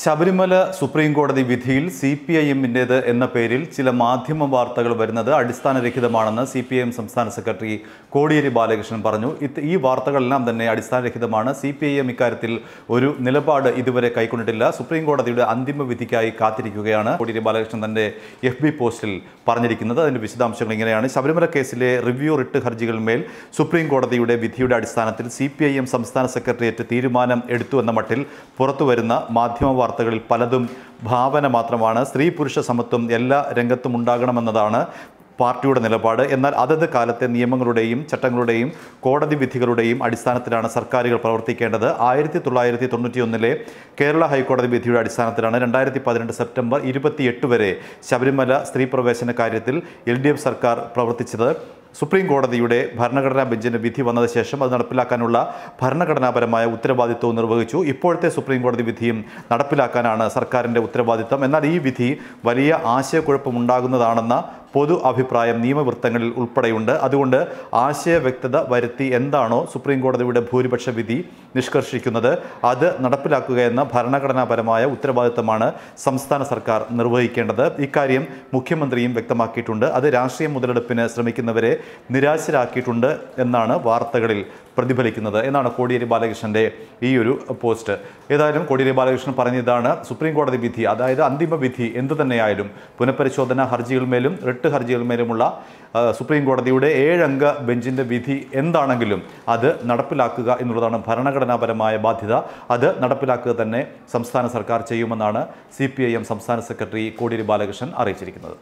Sabarimala supreme കോടതി വിധിയിൽ C P I എമ്മിൻ്റേത് എന്ന പേരിൽ ചില മാധ്യമ വാർത്തകൾ വരുന്നത് അടിസ്ഥാനരഹിതമാണെന്ന് സി പി ഐ എം സംസ്ഥാന സെക്രട്ടറി കോടിയേരി ബാലകൃഷ്ണൻ പറഞ്ഞു ഈ വാർത്തകളെല്ലാം തന്നെ അടിസ്ഥാനരഹിതമാണ് സി പി ഐ എം ഇക്കാര്യത്തിൽ ഒരു നിലപാട് ഇതുവരെ കൈക്കൊണ്ടിട്ടില്ല സുപ്രീം കോടതിയുടെ അന്തിമ വിധിക്കായി കാത്തിരിക്കുകയാണ് കോടിയേരി ബാലകൃഷ്ണൻ തൻ്റെ എഫ് ബി പോസ്റ്റിൽ പറഞ്ഞിരിക്കുന്നത് അതിൻ്റെ വിശദാംശങ്ങൾ ഇങ്ങനെയാണ് ശബരിമല കേസിലെ റിവ്യൂ റിട്ട് മേൽ സുപ്രീം കോടതിയുടെ വിധിയുടെ അടിസ്ഥാനത്തിൽ സി പി ഐ എം സംസ്ഥാന സെക്രട്ടേറിയറ്റ് തീരുമാനം എടുത്തു എന്ന മട്ടിൽ പുറത്തുവരുന്ന മാധ്യമ വാർത്തകളിൽ പലതും ഭാവന മാത്രമാണ് സ്ത്രീ പുരുഷ സമത്വം എല്ലാ രംഗത്തും ഉണ്ടാകണമെന്നതാണ് പാർട്ടിയുടെ നിലപാട് എന്നാൽ അതത് കാലത്തെ നിയമങ്ങളുടെയും ചട്ടങ്ങളുടെയും കോടതി വിധികളുടെയും അടിസ്ഥാനത്തിലാണ് സർക്കാരുകൾ പ്രവർത്തിക്കേണ്ടത് ആയിരത്തി തൊള്ളായിരത്തി ഒന്നിലെ കേരള ഹൈക്കോടതി വിധിയുടെ അടിസ്ഥാനത്തിലാണ് രണ്ടായിരത്തി പതിനെട്ട് സെപ്റ്റംബർ ഇരുപത്തിയെട്ട് വരെ ശബരിമല സ്ത്രീ പ്രവേശന കാര്യത്തിൽ എൽ സർക്കാർ പ്രവർത്തിച്ചത് സുപ്രീം കോടതിയുടെ ഭരണഘടനാ ബെഞ്ചിന് വിധി വന്നത് ശേഷം അത് നടപ്പിലാക്കാനുള്ള ഭരണഘടനാപരമായ ഉത്തരവാദിത്വവും നിർവഹിച്ചു ഇപ്പോഴത്തെ സുപ്രീം കോടതി വിധിയും നടപ്പിലാക്കാനാണ് സർക്കാരിൻ്റെ ഉത്തരവാദിത്തം എന്നാൽ ഈ വിധി വലിയ ആശയക്കുഴപ്പമുണ്ടാകുന്നതാണെന്ന പൊതു അഭിപ്രായം നിയമവൃത്തങ്ങളിൽ ഉൾപ്പെടെയുണ്ട് അതുകൊണ്ട് ആശയവ്യക്തത വരുത്തി എന്താണോ സുപ്രീം കോടതിയുടെ ഭൂരിപക്ഷ വിധി നിഷ്കർഷിക്കുന്നത് അത് നടപ്പിലാക്കുക എന്ന ഭരണഘടനാപരമായ ഉത്തരവാദിത്തമാണ് സംസ്ഥാന സർക്കാർ നിർവഹിക്കേണ്ടത് ഇക്കാര്യം മുഖ്യമന്ത്രിയും വ്യക്തമാക്കിയിട്ടുണ്ട് അത് രാഷ്ട്രീയ മുതലെടുപ്പിന് ശ്രമിക്കുന്നവരെ നിരാശരാക്കിയിട്ടുണ്ട് എന്നാണ് വാർത്തകളിൽ പ്രതിഫലിക്കുന്നത് എന്നാണ് കോടിയേരി ബാലകൃഷ്ണൻ്റെ ഈ ഒരു പോസ്റ്റ് ഏതായാലും കോടിയേരി ബാലകൃഷ്ണൻ പറഞ്ഞതാണ് സുപ്രീം കോടതി വിധി അതായത് അന്തിമ വിധി എന്തു തന്നെയായാലും പുനഃപരിശോധന ഹർജികൾമേലും റിട്ട് ഹർജികൾമേലുമുള്ള സുപ്രീം കോടതിയുടെ ഏഴംഗ ബെഞ്ചിൻ്റെ വിധി എന്താണെങ്കിലും അത് നടപ്പിലാക്കുക എന്നുള്ളതാണ് ഭരണഘടനാപരമായ ബാധ്യത അത് നടപ്പിലാക്കുക തന്നെ സംസ്ഥാന സർക്കാർ ചെയ്യുമെന്നാണ് സി സംസ്ഥാന സെക്രട്ടറി കോടിയേരി ബാലകൃഷ്ണൻ അറിയിച്ചിരിക്കുന്നത്